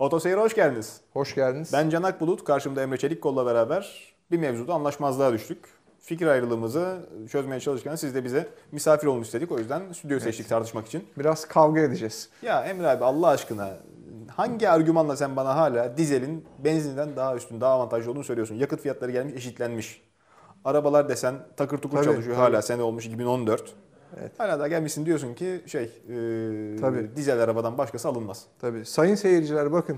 Otoseyir'e hoş geldiniz. Hoş geldiniz. Ben Canak Bulut, karşımda Emre Çelikkol'la beraber bir mevzuda anlaşmazlığa düştük. Fikir ayrılığımızı çözmeye çalışırken siz de bize misafir olun istedik. O yüzden stüdyo evet. seçtik tartışmak için. Biraz kavga edeceğiz. Ya Emre abi Allah aşkına hangi argümanla sen bana hala dizelin benzinden daha üstün, daha avantajlı olduğunu söylüyorsun? Yakıt fiyatları gelmiş, eşitlenmiş. Arabalar desen takır tukur tabii, çalışıyor tabii. hala sene olmuş 2014. Evet. Hala da gelmişsin diyorsun ki şey e, Tabii. dizel arabadan başkası alınmaz. Tabii. Sayın seyirciler bakın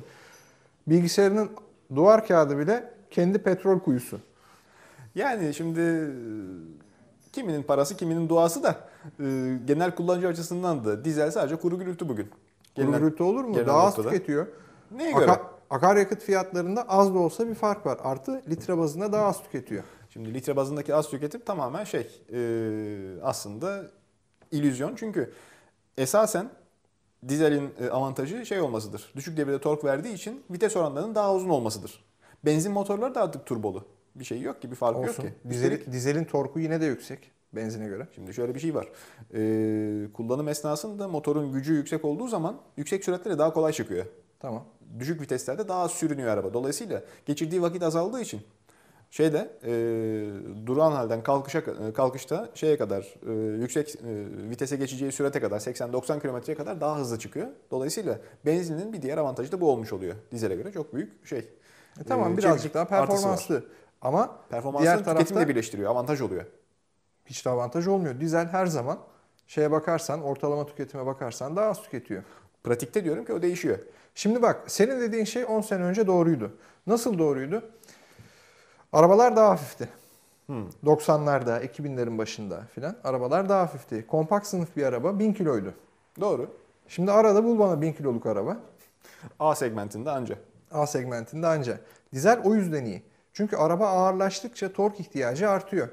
bilgisayarının duvar kağıdı bile kendi petrol kuyusu. Yani şimdi e, kiminin parası kiminin duası da e, genel kullanıcı açısından da dizel sadece kuru gürültü bugün. Genel, kuru gürültü olur mu? Daha az tüketiyor. Neye göre? Aka, akaryakıt fiyatlarında az da olsa bir fark var. Artı litre bazında daha az tüketiyor. Şimdi litre bazındaki az tüketim tamamen şey e, aslında illüzyon. Çünkü esasen dizelin e, avantajı şey olmasıdır. Düşük devirde tork verdiği için vites oranlarının daha uzun olmasıdır. Benzin motorları da artık turbolu. Bir şey yok ki, bir fark Olsun. yok ki. Dizel, dizelin torku yine de yüksek benzine göre. Şimdi şöyle bir şey var. Ee, kullanım esnasında motorun gücü yüksek olduğu zaman yüksek süratlere daha kolay çıkıyor. Tamam. Düşük viteslerde daha az sürünüyor araba. Dolayısıyla geçirdiği vakit azaldığı için şeyde e, duran halden kalkışa e, kalkışta şeye kadar e, yüksek e, vitese geçeceği sürete kadar 80-90 kilometreye kadar daha hızlı çıkıyor. Dolayısıyla benzinin bir diğer avantajı da bu olmuş oluyor dizele göre. Çok büyük şey. E, tamam e, birazcık daha performanslı ama performanslı diğer tarafta tüketimle birleştiriyor. Avantaj oluyor. Hiç de avantaj olmuyor. Dizel her zaman şeye bakarsan, ortalama tüketime bakarsan daha az tüketiyor. Pratikte diyorum ki o değişiyor. Şimdi bak senin dediğin şey 10 sene önce doğruydu. Nasıl doğruydu? Arabalar daha hafifti. Hmm. 90'larda, 2000'lerin başında filan arabalar daha hafifti. Kompakt sınıf bir araba 1000 kiloydu. Doğru. Şimdi arada bul bana 1000 kiloluk araba. A segmentinde anca. A segmentinde anca. Dizel o yüzden iyi. Çünkü araba ağırlaştıkça tork ihtiyacı artıyor.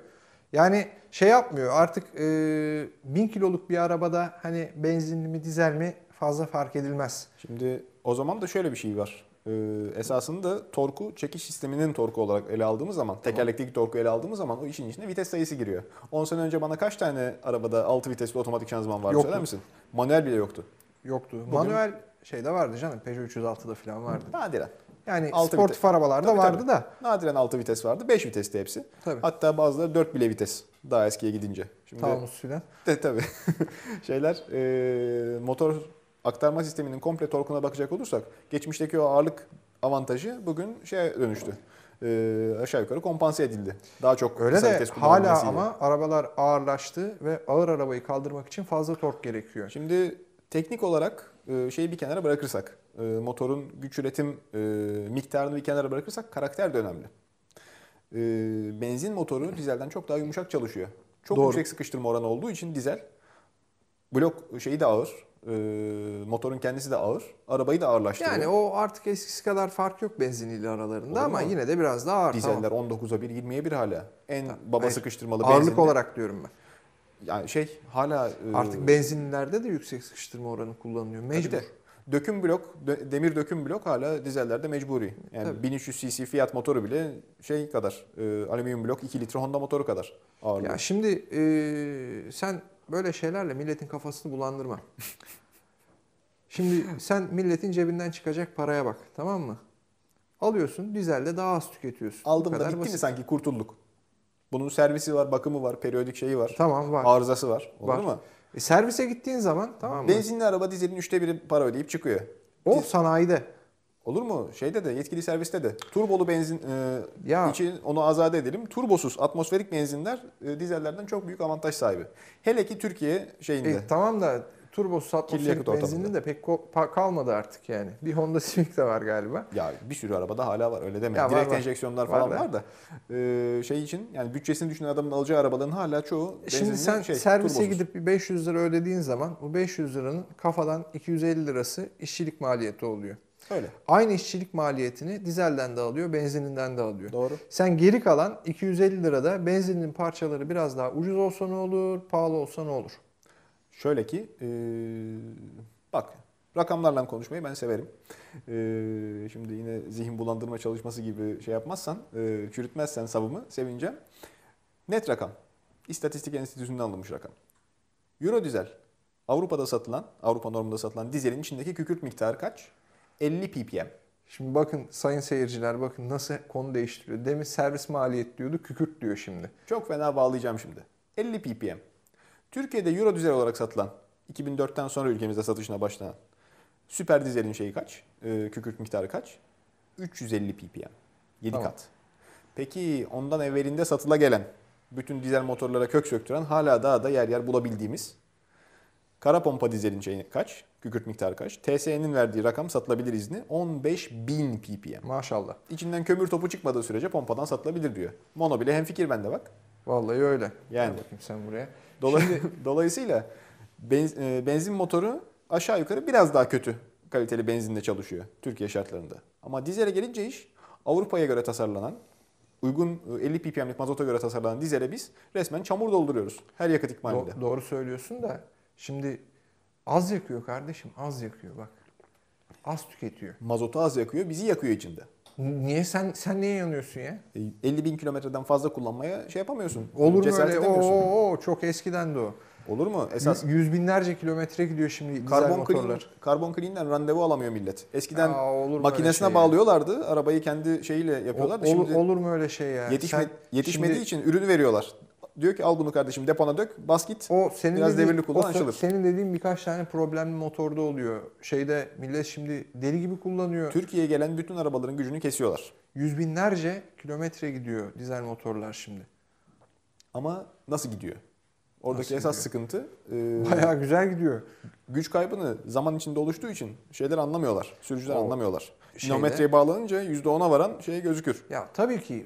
Yani şey yapmıyor artık e, 1000 kiloluk bir arabada hani benzinli mi dizel mi fazla fark edilmez. Şimdi o zaman da şöyle bir şey var. Ee, esasında torku çekiş sisteminin torku olarak ele aldığımız zaman, tekerlekteki torku ele aldığımız zaman o işin içine vites sayısı giriyor. 10 sene önce bana kaç tane arabada 6 vitesli otomatik şanzıman vardı yoktu. söyler misin? Manuel bile yoktu. Yoktu. Bugün... Manuel şeyde vardı canım. Peugeot 306'da falan vardı. Nadiren. Yani altı sportif vites. arabalarda tabii, vardı tabii. da. Nadiren 6 vites vardı. 5 vitesti hepsi. Tabii. Hatta bazıları 4 bile vites daha eskiye gidince. Şimdi, Taunus filan. De, tabii. Şeyler e, motor aktarma sisteminin komple torkuna bakacak olursak geçmişteki o ağırlık avantajı bugün şeye dönüştü. E, aşağı yukarı kompanse edildi. Daha çok öyle de hala ama arabalar ağırlaştı ve ağır arabayı kaldırmak için fazla tork gerekiyor. Şimdi teknik olarak e, şeyi bir kenara bırakırsak, e, motorun güç üretim e, miktarını bir kenara bırakırsak karakter de önemli. Benzin motoru dizelden çok daha yumuşak çalışıyor. Çok Doğru. yüksek sıkıştırma oranı olduğu için dizel blok şeyi de ağır, ee, motorun kendisi de ağır. Arabayı da ağırlaştırıyor. Yani o artık eskisi kadar fark yok benzinli aralarında Olur ama mu? yine de biraz daha ağır. Dizeller tamam. 19'a 1, 20'ye 1 hala. En tamam. baba Hayır. sıkıştırmalı benzinli. Ağırlık olarak diyorum ben. Yani şey hala... E, artık benzinlilerde de yüksek sıkıştırma oranı kullanılıyor. Mecbur. De, döküm blok, demir döküm blok hala dizellerde mecburi. Yani Tabii. 1300 cc fiyat motoru bile şey kadar, e, alüminyum blok 2 litre Honda motoru kadar ağırlığı. Ya şimdi e, sen böyle şeylerle milletin kafasını bulandırma. Şimdi sen milletin cebinden çıkacak paraya bak tamam mı? Alıyorsun dizelde daha az tüketiyorsun. Aldım da bitti basit. mi sanki kurtulduk? Bunun servisi var, bakımı var, periyodik şeyi var. Tamam var. Arızası var. Olur var. mu? E, servise gittiğin zaman tamam mı? Benzinli araba dizelin üçte biri para ödeyip çıkıyor. O Diz... sanayide. Olur mu? Şeyde de yetkili serviste de turbolu benzin e, ya. için onu azade edelim. Turbosuz atmosferik benzinler e, dizellerden çok büyük avantaj sahibi. Hele ki Türkiye şeyinde. E, tamam da turbosuz atmosferik benzinin de pek kalmadı artık yani. Bir Honda Civic de var galiba. Ya bir sürü arabada hala var öyle deme. Ya, Direkt var, enjeksiyonlar var. falan var, var da e, şey için yani bütçesini düşünen adamın alacağı arabaların hala çoğu e, benzinli. Şimdi sen şey, servise turbosuz. gidip 500 lira ödediğin zaman bu 500 liranın kafadan 250 lirası işçilik maliyeti oluyor. Öyle. Aynı işçilik maliyetini dizelden de alıyor, benzininden de alıyor. Doğru. Sen geri kalan 250 lirada benzinin parçaları biraz daha ucuz olsa ne olur, pahalı olsa ne olur? Şöyle ki, ee, bak rakamlarla konuşmayı ben severim. Ee, şimdi yine zihin bulandırma çalışması gibi şey yapmazsan, e, çürütmezsen savımı sevineceğim. Net rakam. İstatistik Enstitüsü'nden alınmış rakam. Euro dizel Avrupa'da satılan, Avrupa normunda satılan dizelin içindeki kükürt miktarı kaç? 50 ppm. Şimdi bakın sayın seyirciler bakın nasıl konu değiştiriyor. Demin servis maliyet diyordu kükürt diyor şimdi. Çok fena bağlayacağım şimdi. 50 ppm. Türkiye'de euro dizel olarak satılan 2004'ten sonra ülkemizde satışına başlanan süper dizelin şeyi kaç? E, kükürt miktarı kaç? 350 ppm. 7 tamam. kat. Peki ondan evvelinde satıla gelen bütün dizel motorlara kök söktüren hala daha da yer yer bulabildiğimiz Kara pompa dizelin şeyi kaç? Kükürt miktarı kaç? TSE'nin verdiği rakam satılabilir izni 15.000 ppm. Maşallah. İçinden kömür topu çıkmadığı sürece pompadan satılabilir diyor. Mono bile hem fikir bende bak. Vallahi öyle. Yani. Gel bakayım sen buraya. Dolay Dolayısıyla e, benzin, motoru aşağı yukarı biraz daha kötü kaliteli benzinle çalışıyor Türkiye şartlarında. Ama dizele gelince iş Avrupa'ya göre tasarlanan uygun 50 e, ppm'lik mazota göre tasarlanan dizele biz resmen çamur dolduruyoruz her yakıt ikmalinde. Do- doğru söylüyorsun da Şimdi az yakıyor kardeşim, az yakıyor bak. Az tüketiyor. Mazotu az yakıyor, bizi yakıyor içinde. Niye sen sen niye yanıyorsun ya? 50 e, bin kilometreden fazla kullanmaya şey yapamıyorsun. Olur mu öyle? Oo, oo, çok eskiden de o. Olur mu? Esas yüz binlerce kilometre gidiyor şimdi karbon clean, karbon clean'den randevu alamıyor millet. Eskiden Aa, makinesine şey bağlıyorlardı. Ya. Arabayı kendi şeyiyle yapıyorlardı. Ol, şimdi olur mu öyle şey ya? Yetişme, Sen, yetişmediği şimdi, için ürünü veriyorlar. Diyor ki al bunu kardeşim depona dök, bas git. O senin biraz dediğin, devirli kullan, açılır. Senin dediğin birkaç tane problemli motorda oluyor. Şeyde millet şimdi deli gibi kullanıyor. Türkiye'ye gelen bütün arabaların gücünü kesiyorlar. Yüz binlerce kilometre gidiyor dizel motorlar şimdi. Ama nasıl gidiyor? Oradaki Nasıl esas gidiyor? sıkıntı e, bayağı güzel gidiyor. Güç kaybını zaman içinde oluştuğu için şeyler anlamıyorlar. Sürücüler o anlamıyorlar. Şeyde, Kilometreye bağlanınca %10'a varan şey gözükür. Ya tabii ki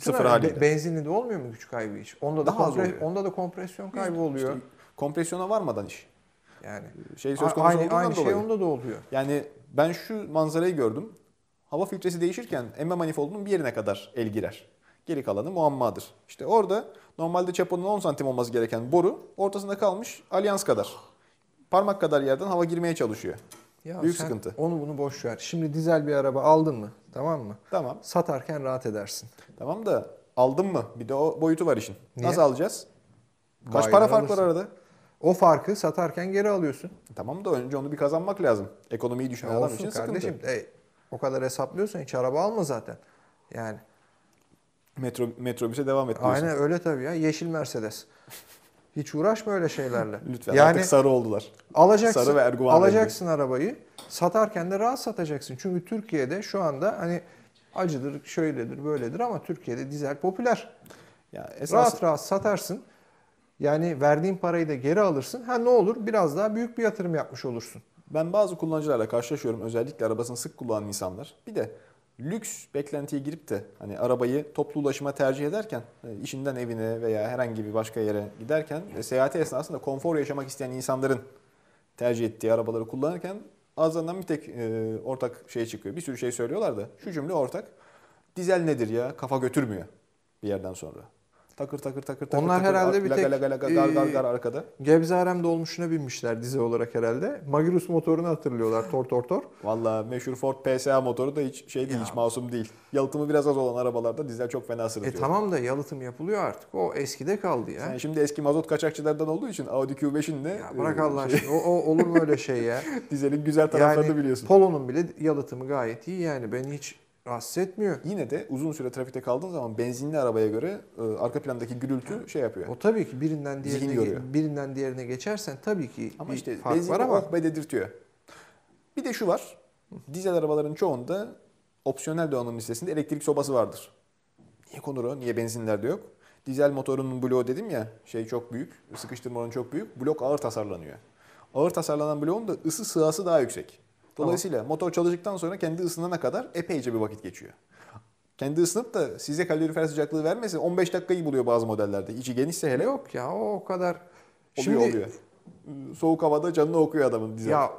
Sıfır haliyle. Benzinli de olmuyor mu güç kaybı iş? Onda da, Daha az oluyor. onda da kompresyon kaybı oluyor. İşte kompresyona varmadan iş. Yani şey söz konusu aynı, aynı şey dolayı. şey onda da oluyor. Yani ben şu manzarayı gördüm. Hava filtresi değişirken emme manifoldunun bir yerine kadar el girer. Geri kalanı muammadır. İşte orada normalde çapının 10 santim olması gereken boru ortasında kalmış alyans kadar. Parmak kadar yerden hava girmeye çalışıyor. Ya Büyük sen sıkıntı. Onu bunu boş ver. Şimdi dizel bir araba aldın mı? Tamam mı? Tamam. Satarken rahat edersin. Tamam da aldın mı? Bir de o boyutu var işin. Niye? Nasıl alacağız? Kaç para fark var arada? O farkı satarken geri alıyorsun. Tamam da önce onu bir kazanmak lazım. Ekonomiyi düşünen adam için kardeşim. sıkıntı. E, o kadar hesaplıyorsan hiç araba alma zaten. Yani. Metro, metrobüse devam et diyorsun. Aynen öyle tabii ya. Yeşil Mercedes. Hiç uğraşma öyle şeylerle. Lütfen yani, artık sarı oldular. Alacaksın, sarı ve Erguvan alacaksın dedi. arabayı. Satarken de rahat satacaksın. Çünkü Türkiye'de şu anda hani acıdır, şöyledir, böyledir ama Türkiye'de dizel popüler. Ya esas... Rahat rahat satarsın. Yani verdiğin parayı da geri alırsın. Ha ne olur biraz daha büyük bir yatırım yapmış olursun. Ben bazı kullanıcılarla karşılaşıyorum. Özellikle arabasını sık kullanan insanlar. Bir de lüks beklentiye girip de hani arabayı toplu ulaşıma tercih ederken e, işinden evine veya herhangi bir başka yere giderken e, seyahati esnasında konfor yaşamak isteyen insanların tercih ettiği arabaları kullanırken ağızlarından bir tek e, ortak şey çıkıyor. Bir sürü şey söylüyorlar da şu cümle ortak. Dizel nedir ya? Kafa götürmüyor bir yerden sonra. Takır takır takır takır. Onlar herhalde bir tek laga, laga, laga, gar, gar, gar e, arkada. Gebze Arem dolmuşuna binmişler dize olarak herhalde. Magirus motorunu hatırlıyorlar tor tor tor. Valla meşhur Ford PSA motoru da hiç şey değil, hiç masum değil. Yalıtımı biraz az olan arabalarda dizel çok fena sırıtıyor. E tamam da yalıtım yapılıyor artık. O eskide kaldı ya. Yani şimdi eski mazot kaçakçılardan olduğu için Audi Q5'in de... Ya e, bırak Allah şey- aşkına. O, o, olur mu öyle şey ya? Dizelin güzel taraflarını biliyorsun. Polo'nun bile yalıtımı gayet iyi yani. Ben hiç rahatsız etmiyor. Yine de uzun süre trafikte kaldığın zaman benzinli arabaya göre e, arka plandaki gürültü şey yapıyor. O tabii ki birinden diğerine birinden diğerine geçersen tabii ki ama bir işte fark var ama oh dedirtiyor. Bir de şu var. Dizel arabaların çoğunda opsiyonel donanım listesinde elektrik sobası vardır. Niye konur o? Niye benzinlerde yok? Dizel motorunun bloğu dedim ya şey çok büyük. Sıkıştırma oranı çok büyük. Blok ağır tasarlanıyor. Ağır tasarlanan bloğun da ısı sığası daha yüksek. Dolayısıyla tamam. motor çalıştıktan sonra kendi ısınana kadar epeyce bir vakit geçiyor. Kendi ısınıp da size kalorifer sıcaklığı vermesi 15 dakikayı buluyor bazı modellerde. İçi genişse hele. Yok ya o kadar. Oluyor Şimdi, oluyor. Soğuk havada canını okuyor adamın dizel. Ya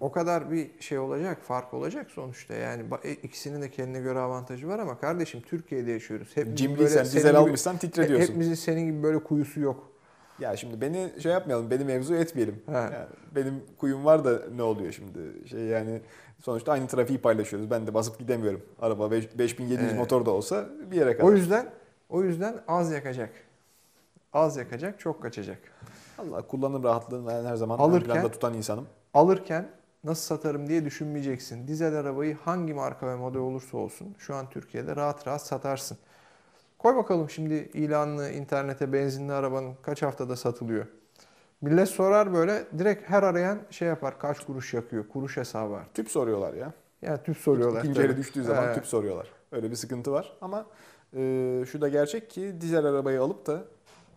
o kadar bir şey olacak, fark olacak sonuçta. Yani e, ikisinin de kendine göre avantajı var ama kardeşim Türkiye'de yaşıyoruz. Hep Cimriysen, dizel gibi, almışsan titrediyorsun. E, hepimizin senin gibi böyle kuyusu yok. Ya şimdi beni şey yapmayalım, beni mevzu etmeyelim. Yani benim kuyum var da ne oluyor şimdi? Şey yani sonuçta aynı trafiği paylaşıyoruz. Ben de basıp gidemiyorum. Araba 5700 evet. motor da olsa bir yere kadar. O yüzden o yüzden az yakacak. Az yakacak, çok kaçacak. Allah kullanım rahatlığını ben her zaman alırken, planda tutan insanım. Alırken nasıl satarım diye düşünmeyeceksin. Dizel arabayı hangi marka ve model olursa olsun şu an Türkiye'de rahat rahat satarsın. Koy bakalım şimdi ilanını internete benzinli arabanın kaç haftada satılıyor. Millet sorar böyle direkt her arayan şey yapar kaç kuruş yakıyor kuruş hesabı var. Tüp soruyorlar ya. Ya tüp soruyorlar. İkinci ele düştüğü zaman ee. tüp soruyorlar. Öyle bir sıkıntı var ama e, şu da gerçek ki dizel arabayı alıp da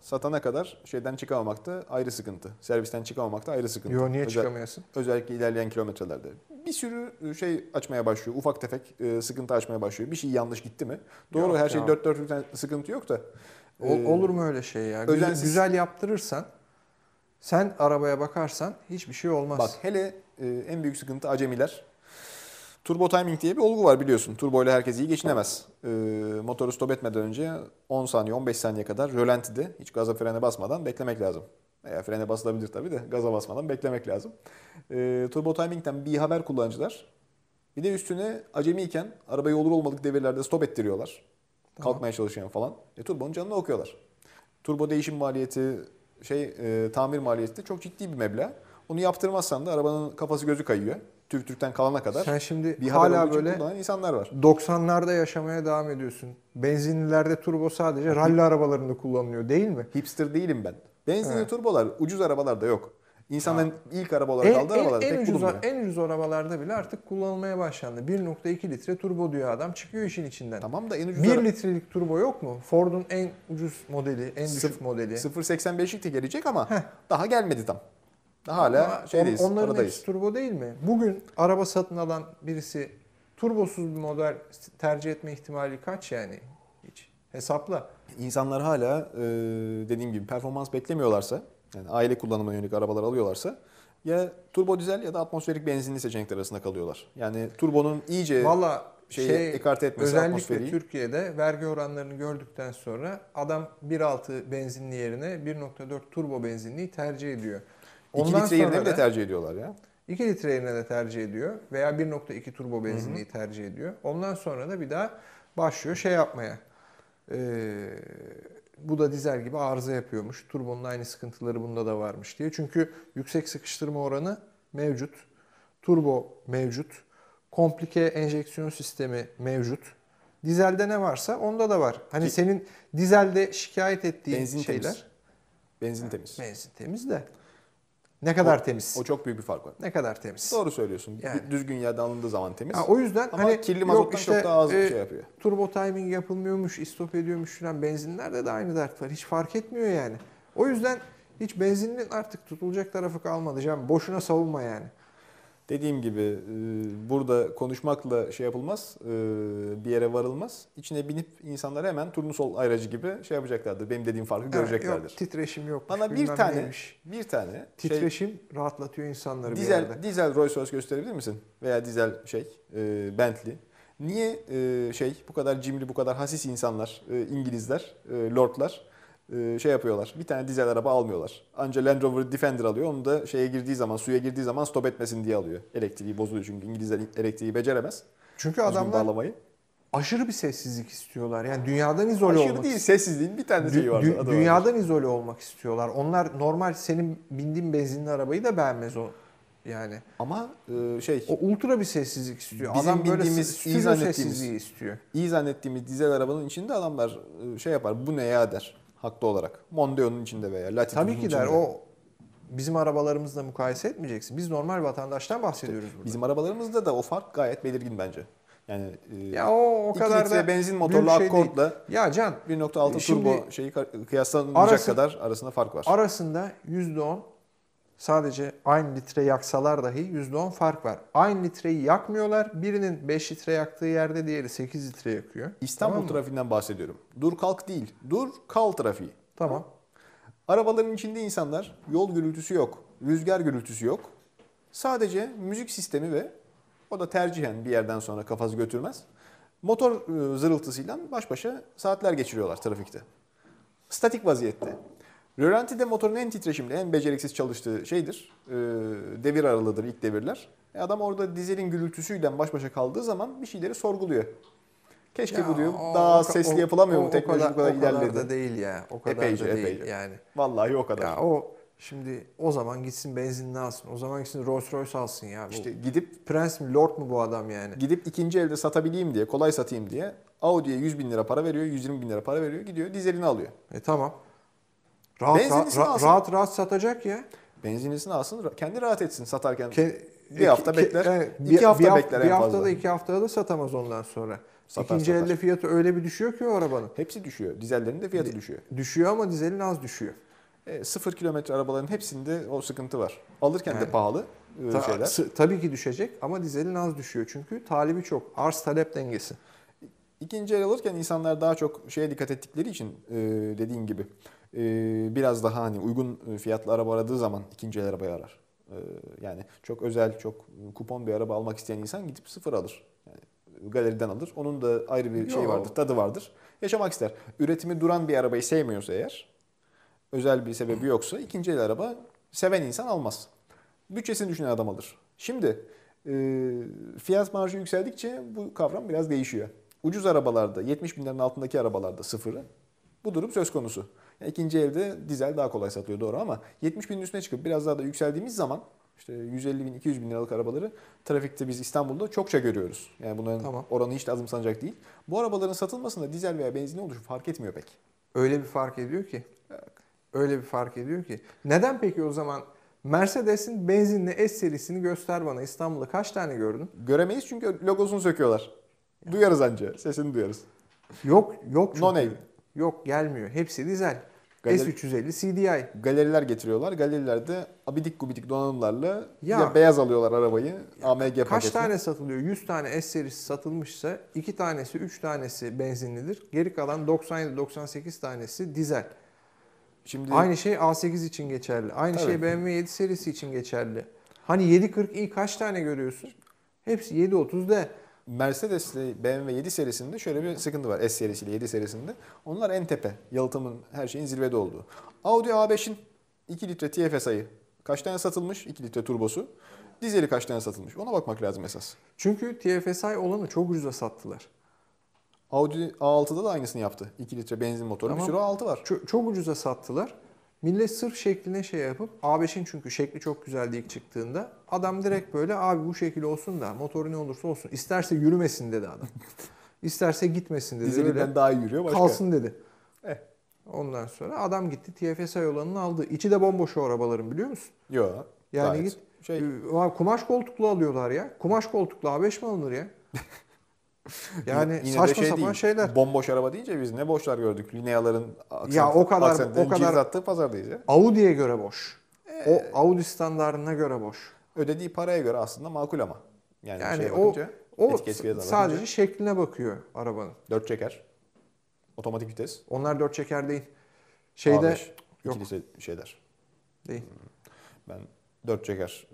satana kadar şeyden çıkamamak da ayrı sıkıntı. Servisten çıkamamak da ayrı sıkıntı. Yo niye Özel, çıkamayasın? Özellikle ilerleyen kilometrelerde. Bir sürü e, şey açmaya başlıyor. Ufak tefek e, sıkıntı açmaya başlıyor. Bir şey yanlış gitti mi? Doğru yok, her şey dört dörtlükten sıkıntı yok da. Ol, e, olur mu öyle şey ya? Güzel, özensiz... güzel yaptırırsan sen arabaya bakarsan hiçbir şey olmaz. Bak hele e, en büyük sıkıntı acemiler. Turbo timing diye bir olgu var biliyorsun. Turbo ile herkes iyi geçinemez. Ee, motoru stop etmeden önce 10 saniye 15 saniye kadar rölantide hiç gaza frene basmadan beklemek lazım. Veya frene basılabilir tabii de gaza basmadan beklemek lazım. Ee, turbo timing'den bir haber kullanıcılar. Bir de üstüne acemiyken arabayı olur olmadık devirlerde stop ettiriyorlar. Tamam. Kalkmaya çalışan falan. E, turbonun canını okuyorlar. Turbo değişim maliyeti, şey e, tamir maliyeti de çok ciddi bir meblağ. Onu yaptırmazsan da arabanın kafası gözü kayıyor. Türk Türk'ten kalana kadar. Sen şimdi bir hala böyle insanlar var. 90'larda yaşamaya devam ediyorsun. Benzinlilerde turbo sadece ralli arabalarında kullanılıyor değil mi? Hipster değilim ben. Benzinli evet. turbolar ucuz arabalarda yok. İnsanların ya. ilk araba olarak en, aldığı arabalarda en, en ucuz, En ucuz arabalarda bile artık kullanılmaya başlandı. 1.2 litre turbo diyor adam çıkıyor işin içinden. Tamam da en ucuz 1 ara... litrelik turbo yok mu? Ford'un en ucuz modeli, en düşük modeli. 0.85'lik de gelecek ama Heh. daha gelmedi tam. Hala Ama şeydeyiz, on, onların aradayız. hepsi turbo değil mi? Bugün araba satın alan birisi turbosuz bir model tercih etme ihtimali kaç yani? Hiç hesapla. İnsanlar hala e, dediğim gibi performans beklemiyorlarsa, yani aile kullanımına yönelik arabalar alıyorlarsa ya turbo dizel ya da atmosferik benzinli seçenekler arasında kalıyorlar. Yani turbonun iyice Vallahi şeyi şey, ekarte etmesi özellikle atmosferi. Özellikle Türkiye'de vergi oranlarını gördükten sonra adam 1.6 benzinli yerine 1.4 turbo benzinliyi tercih ediyor. Ondan 2 litre yerine de tercih ediyorlar ya. 2 litre yerine de tercih ediyor veya 1.2 turbo benzinliği Hı-hı. tercih ediyor. Ondan sonra da bir daha başlıyor şey yapmaya. Ee, bu da dizel gibi arıza yapıyormuş. Turbonun aynı sıkıntıları bunda da varmış diye. Çünkü yüksek sıkıştırma oranı mevcut. Turbo mevcut. Komplike enjeksiyon sistemi mevcut. Dizelde ne varsa onda da var. Hani Ki, senin dizelde şikayet ettiğin benzin şeyler. Temiz. Benzin temiz. Benzin temiz de. Ne kadar o, temiz. O çok büyük bir fark var. Ne kadar temiz. Doğru söylüyorsun. Yani. Düzgün yerde alındığı zaman temiz. Ha, o yüzden Ama hani, kirli mazot işte, çok daha az e, şey yapıyor. Turbo timing yapılmıyormuş, istop ediyormuş falan benzinlerde de aynı dert var. Hiç fark etmiyor yani. O yüzden hiç benzinin artık tutulacak tarafı kalmadı. Can boşuna savunma yani. Dediğim gibi e, burada konuşmakla şey yapılmaz, e, bir yere varılmaz. İçine binip insanlar hemen turnusol ayracı gibi şey yapacaklardır. Benim dediğim farkı evet, göreceklerdir. Yok, titreşim yok. Bana bir tane, neymiş. bir tane şey- titreşim şey, rahatlatıyor insanları dizel, bir yerde. Dizel Rolls Royce gösterebilir misin? Veya dizel şey, e, Bentley. Niye şey bu kadar cimri, bu kadar hasis insanlar, İngilizler, lordlar? E, şey yapıyorlar. Bir tane dizel araba almıyorlar. Anca Land Rover Defender alıyor. Onu da şeye girdiği zaman, suya girdiği zaman stop etmesin diye alıyor. Elektriği bozuluyor çünkü İngilizler elektriği beceremez. Çünkü adamlar bağlamayı. aşırı bir sessizlik istiyorlar. Yani dünyadan izole aşırı olmak Aşırı değil, sessizliğin bir tane şeyi var. Dü- dünyadan vardır. izole olmak istiyorlar. Onlar normal senin bindiğin benzinli arabayı da beğenmez o yani. Ama e, şey... O ultra bir sessizlik istiyor. Bizim Adam bildiğimiz, böyle iyi zannettiğimiz, sessizliği istiyor. İyi zannettiğimiz dizel arabanın içinde adamlar e, şey yapar, bu ne ya der. Haklı olarak. Mondeo'nun içinde veya Latitude'un Tabii ki der. O bizim arabalarımızla mukayese etmeyeceksin. Biz normal vatandaştan bahsediyoruz burada. Bizim arabalarımızda da o fark gayet belirgin bence. Yani e, ya o o kadar da benzin motorlu şey Accord'la ya can 1.6 turbo şeyi kıyaslanacak arası, kadar arasında fark var. Arasında %10 Sadece aynı litre yaksalar dahi %10 fark var. Aynı litreyi yakmıyorlar. Birinin 5 litre yaktığı yerde diğeri 8 litre yakıyor. İstanbul tamam trafiğinden bahsediyorum. Dur kalk değil. Dur kal trafiği. Tamam. Arabaların içinde insanlar yol gürültüsü yok. Rüzgar gürültüsü yok. Sadece müzik sistemi ve o da tercihen bir yerden sonra kafası götürmez. Motor ıı, zırıltısıyla baş başa saatler geçiriyorlar trafikte. Statik vaziyette. Rölanti motorun en titreşimli, en beceriksiz çalıştığı şeydir. Ee, devir aralıdır, ilk devirler. E, adam orada dizelin gürültüsüyle baş başa kaldığı zaman bir şeyleri sorguluyor. Keşke ya, bu diyor daha o, sesli yapılamıyor mu teknoloji kadar, bu kadar, o kadar ilerledi. da değil ya. O kadar epeyce, da değil epeyce. yani. Vallahi o kadar. Ya o şimdi o zaman gitsin benzinli alsın. O zaman gitsin Rolls Royce alsın ya. Bu işte gidip prens mi lord mu bu adam yani? Gidip ikinci elde satabileyim diye kolay satayım diye Audi'ye 100 bin lira para veriyor 120 bin lira para veriyor gidiyor dizelini alıyor. E tamam. Rahat rahat, rahat, rahat rahat satacak ya. Benzinlisini alsın kendi rahat etsin satarken. Ke, bir hafta ke, bekler. E, iki bir, hafta bir, bekler bir en fazla. Bir haftada iki haftada da satamaz ondan sonra. Satar, İkinci satar. elde fiyatı öyle bir düşüyor ki o arabanın. Hepsi düşüyor. Dizellerin de fiyatı düşüyor. Düşüyor ama dizelin az düşüyor. E, sıfır kilometre arabaların hepsinde o sıkıntı var. Alırken yani. de pahalı e, Ta, şeyler. S- tabii ki düşecek ama dizelin az düşüyor çünkü talibi çok. Arz talep dengesi. İkinci el alırken insanlar daha çok şeye dikkat ettikleri için e, dediğin gibi ee, biraz daha hani uygun e, fiyatlı araba aradığı zaman ikinci el arabayı arar. Ee, yani çok özel, çok e, kupon bir araba almak isteyen insan gidip sıfır alır. Yani galeriden alır. Onun da ayrı bir şey vardır, tadı vardır. Yaşamak ister. Üretimi duran bir arabayı sevmiyorsa eğer, özel bir sebebi yoksa ikinci el araba seven insan almaz. Bütçesini düşünen adam alır. Şimdi e, fiyat marjı yükseldikçe bu kavram biraz değişiyor. Ucuz arabalarda, 70 binlerin altındaki arabalarda sıfırı bu durum söz konusu. İkinci elde dizel daha kolay satılıyor doğru ama 70 bin üstüne çıkıp biraz daha da yükseldiğimiz zaman işte 150 bin 200 bin liralık arabaları trafikte biz İstanbul'da çokça görüyoruz. Yani bunların tamam. oranı hiç de azımsanacak değil. Bu arabaların satılmasında dizel veya benzinli oluşu fark etmiyor pek. Öyle bir fark ediyor ki. Öyle bir fark ediyor ki. Neden peki o zaman Mercedes'in benzinli S serisini göster bana. İstanbul'da kaç tane gördün? Göremeyiz çünkü logosunu söküyorlar. Duyarız anca. Sesini duyarız. Yok yok. No name. Yok gelmiyor. Hepsi dizel. Galeri, S350 CDI. Galeriler getiriyorlar. Galerilerde abidik gubidik donanımlarla ya, ya beyaz alıyorlar arabayı. Ya, AMG paketini. Kaç tane satılıyor? 100 tane S serisi satılmışsa 2 tanesi 3 tanesi benzinlidir. Geri kalan 97-98 tanesi dizel. Şimdi Aynı şey A8 için geçerli. Aynı tabii. şey BMW 7 serisi için geçerli. Hani 740i kaç tane görüyorsun? Hepsi 730D. Mercedes BMW 7 serisinde şöyle bir sıkıntı var. S serisi 7 serisinde. Onlar en tepe. Yalıtımın her şeyin zirvede olduğu. Audi A5'in 2 litre TFSI kaç tane satılmış? 2 litre turbosu. Dizeli kaç tane satılmış? Ona bakmak lazım esas. Çünkü TFSI olanı çok ucuza sattılar. Audi A6'da da aynısını yaptı. 2 litre benzin motoru tamam. bir sürü A6 var. Çok, çok ucuza sattılar. Millet sırf şekline şey yapıp A5'in çünkü şekli çok güzeldi ilk çıktığında adam direkt böyle abi bu şekil olsun da motoru ne olursa olsun isterse yürümesin dedi adam. İsterse gitmesin dedi. Dizelinden daha iyi yürüyor başka. Kalsın dedi. Eh. Ondan sonra adam gitti TFSI olanını aldı. İçi de bomboş o arabaların biliyor musun? Yok. Yani git şey... E, kumaş koltuklu alıyorlar ya. Kumaş koltuklu A5 mi alınır ya? Yani Yine saçma şey sapan değil, şeyler. Bomboş araba deyince biz ne boşlar gördük. Lineaların aksent, ya o kadar o kadar attığı pazar ya. Audi'ye göre boş. Ee, o Audi standartlarına göre boş. Ödediği paraya göre aslında makul ama. Yani, yani şey bakınca, o, o etki sadece bakınca. şekline bakıyor arabanın. Dört çeker. Otomatik vites. Onlar dört çeker değil. Şeyde A5, yok. şeyler. Değil. Hmm. Ben dört çeker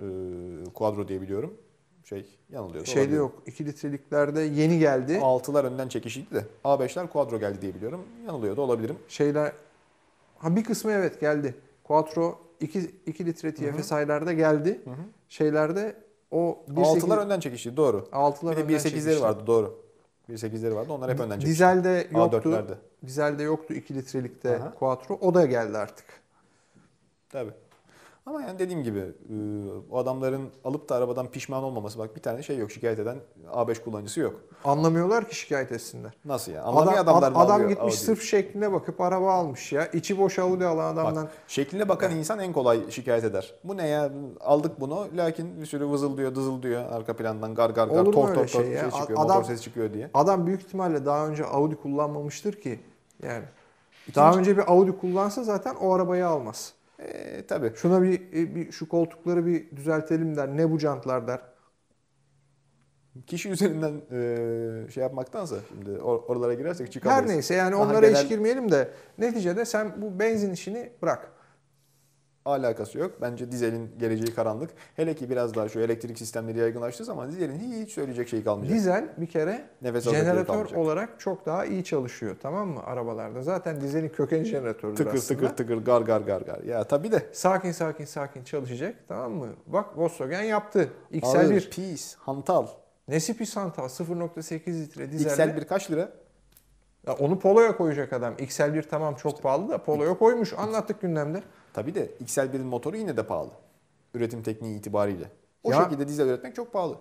e, quadro diye biliyorum şey yanılıyor. Şeyde olabilir. yok. 2 litreliklerde yeni geldi. 6'lar önden çekişiydi de. A5'ler quattro geldi diye biliyorum. Yanılıyor da olabilirim. Şeyler ha bir kısmı evet geldi. Quattro 2 2 litre TFSI'larda geldi. Hı hı. Şeylerde o 1.8'ler önden çekişti doğru. 6'lar önden Bir de vardı doğru. 1.8'leri vardı. Onlar hep önden çekişti. Dizel'de yoktu. A4'lerde. Dizel'de yoktu 2 litrelikte Aha. Quattro. O da geldi artık. Tabii. Ama yani dediğim gibi e, o adamların alıp da arabadan pişman olmaması bak bir tane şey yok şikayet eden A5 kullanıcısı yok. Anlamıyorlar ki şikayet etsinler. Nasıl ya? Anlamıyor adam, adamlar mı Adam alıyor, gitmiş Audi. sırf şekline bakıp araba almış ya. İçi boş Audi alan adamdan. Bak, şekline bakan insan en kolay şikayet eder. Bu ne ya? Aldık bunu lakin bir sürü vızıldıyor, dızıldıyor arka plandan gar gar gar Olur tor tor şey, şey çıkıyor, adam, motor sesi çıkıyor diye. Adam büyük ihtimalle daha önce Audi kullanmamıştır ki yani. İkinci... Daha önce bir Audi kullansa zaten o arabayı almaz. E, tabii. Şuna bir, e, bir şu koltukları bir düzeltelim der. Ne bu jantlar der. Kişi üzerinden e, şey yapmaktansa şimdi or- oralara girersek çıkamayız. Her neyse yani Daha onlara genel... iş girmeyelim de neticede sen bu benzin işini bırak alakası yok. Bence dizelin geleceği karanlık. Hele ki biraz daha şu elektrik sistemleri yaygınlaştığı zaman dizelin hiç söyleyecek şey kalmayacak. Dizel bir kere Nefes jeneratör olarak çok daha iyi çalışıyor tamam mı arabalarda? Zaten dizelin kökeni jeneratörü tıkır, aslında. Tıkır tıkır gar gar gar gar. Ya tabii de. Sakin sakin sakin çalışacak tamam mı? Bak Volkswagen yaptı. XL1. Pis, hantal. Nesi pis hantal? 0.8 litre dizel. XL1 kaç lira? Ya onu Polo'ya koyacak adam. XL1 tamam çok pahalı da Polo'ya koymuş. Anlattık gündemde. Tabii de XL1'in motoru yine de pahalı. Üretim tekniği itibariyle. O ya, şekilde dizel üretmek çok pahalı.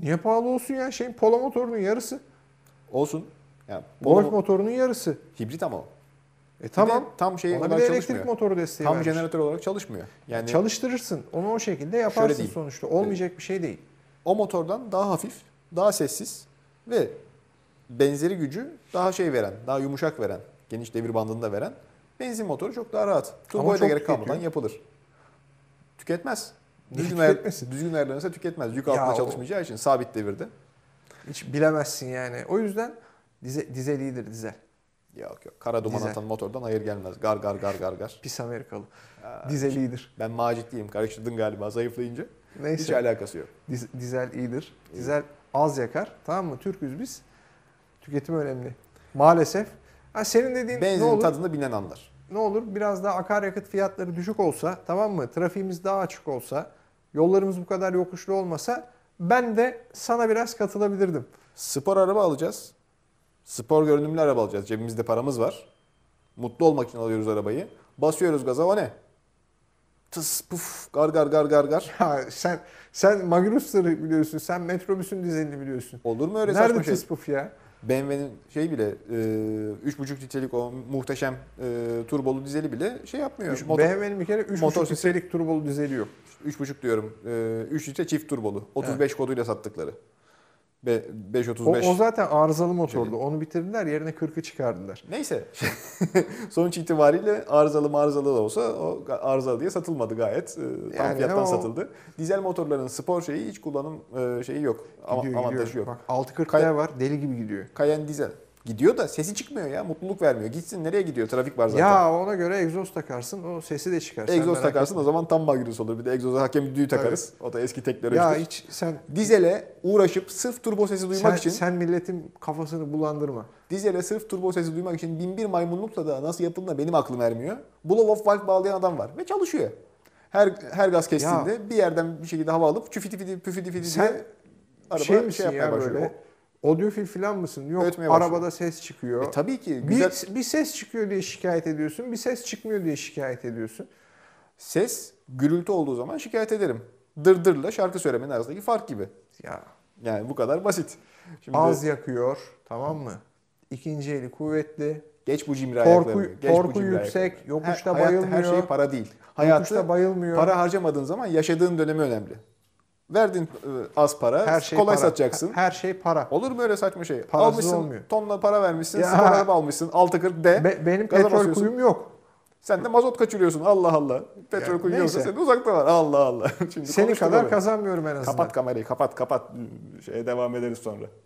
Niye pahalı olsun ya? Şeyin Polo motorunun yarısı. Olsun. Yani Golf mo- motorunun yarısı. Hibrit ama o. E tamam. tam şey olarak çalışmıyor. elektrik motoru desteği Tam vermiş. jeneratör olarak çalışmıyor. Yani e, çalıştırırsın. Onu o şekilde yaparsın değil. sonuçta. Olmayacak e, bir şey değil. O motordan daha hafif, daha sessiz ve benzeri gücü daha şey veren, daha yumuşak veren, geniş devir bandında veren Benzin motoru çok daha rahat. Turboya da gerek kalmadan yapılır. Tüketmez. Düzgün, ayar, düzgün ayarlanırsa tüketmez. Yük altında çalışmayacağı o... için sabit devirde. Hiç bilemezsin yani. O yüzden dize, dizel iyidir dizel. Yok yok. Kara duman dizel. atan motordan hayır gelmez. Gar gar gar gar gar. Pis Amerikalı. Aa, dizel iyidir. Ben macitliyim. Karıştırdın galiba zayıflayınca. Neyse. Hiç alakası yok. Diz, dizel iyidir. Dizel az yakar. Tamam mı? Türküz biz. Tüketim önemli. Maalesef. Ha senin dediğin Benzin ne olur? tadını bilen anlar ne olur biraz daha akaryakıt fiyatları düşük olsa tamam mı? Trafiğimiz daha açık olsa, yollarımız bu kadar yokuşlu olmasa ben de sana biraz katılabilirdim. Spor araba alacağız. Spor görünümlü araba alacağız. Cebimizde paramız var. Mutlu olmak için alıyoruz arabayı. Basıyoruz gaza o ne? Tıs puf gar gar gar gar gar. Ya sen sen Magruster'ı biliyorsun. Sen metrobüsün dizelini biliyorsun. Olur mu öyle Nerede saçma şey? Nerede tıs puf ya? BMW'nin şey bile e, 3,5 litrelik o muhteşem e, turbolu dizeli bile şey yapmıyor. Motor, BMW'nin bir kere 3,5 litrelik turbolu dizeli yok. 3,5 diyorum. E, 3 litre çift turbolu. 35 evet. koduyla sattıkları. Be, 535. O, o zaten arızalı motordu. Şey. Onu bitirdiler yerine 40'ı çıkardılar. Neyse. Sonuç itibariyle arızalı marızalı da olsa o arızalı diye satılmadı gayet. Ee, yani Tam fiyattan o... satıldı. Dizel motorların spor şeyi hiç kullanım e, şeyi yok. Gidiyor, Avantajı gidiyor. yok. Bak 640 Kayan... var deli gibi gidiyor. Cayenne dizel. Gidiyor da sesi çıkmıyor ya. Mutluluk vermiyor. Gitsin nereye gidiyor? Trafik var zaten. Ya ona göre egzoz takarsın. O sesi de çıkarsın. Egzoz takarsın etme. o zaman tam Magnus olur. Bir de egzoza hakem düdüğü takarız. Evet. O da eski teknolojidir. Ya hiç sen... Dizele uğraşıp sırf turbo sesi duymak sen, için... Sen milletin kafasını bulandırma. Dizele sırf turbo sesi duymak için bin bir maymunlukla da nasıl yapıldığına benim aklım ermiyor. Blow off valve bağlayan adam var ve çalışıyor. Her her gaz kestiğinde ya. bir yerden bir şekilde hava alıp çüfiti fiti püfidi fiti sen diye araba şey, şey yapmaya ya başlıyor. Böyle? O, Odyofil falan mısın? Yok Ötmeye arabada ses çıkıyor. E, tabii ki. Güzel... Bir, bir ses çıkıyor diye şikayet ediyorsun. Bir ses çıkmıyor diye şikayet ediyorsun. Ses gürültü olduğu zaman şikayet ederim. Dırdırla şarkı söylemenin arasındaki fark gibi. Ya yani bu kadar basit. Şimdi Az yakıyor tamam mı? İkinci eli kuvvetli. Geç bu cimri korku, ayaklarını. Geç korku bu cimri yüksek, ayaklarını. yokuşta her, bayılmıyor. Her şey para değil. Hayatta yokuşta bayılmıyor. Para harcamadığın zaman yaşadığın dönemi önemli. Verdin e, az para, her şey kolay para. satacaksın. Her şey para. Olur mu öyle saçma şey? Parasız almışsın, olmuyor. tonla para vermişsin, spor almışsın, 6.40 de. Be, benim petrol kuyum yok. Sen de mazot kaçırıyorsun Allah Allah. Petrol yani kuyuyorsa senin uzakta var Allah Allah. Şimdi Senin kadar kazanmıyorum en azından. Kapat kamerayı kapat kapat. Şeye devam ederiz sonra.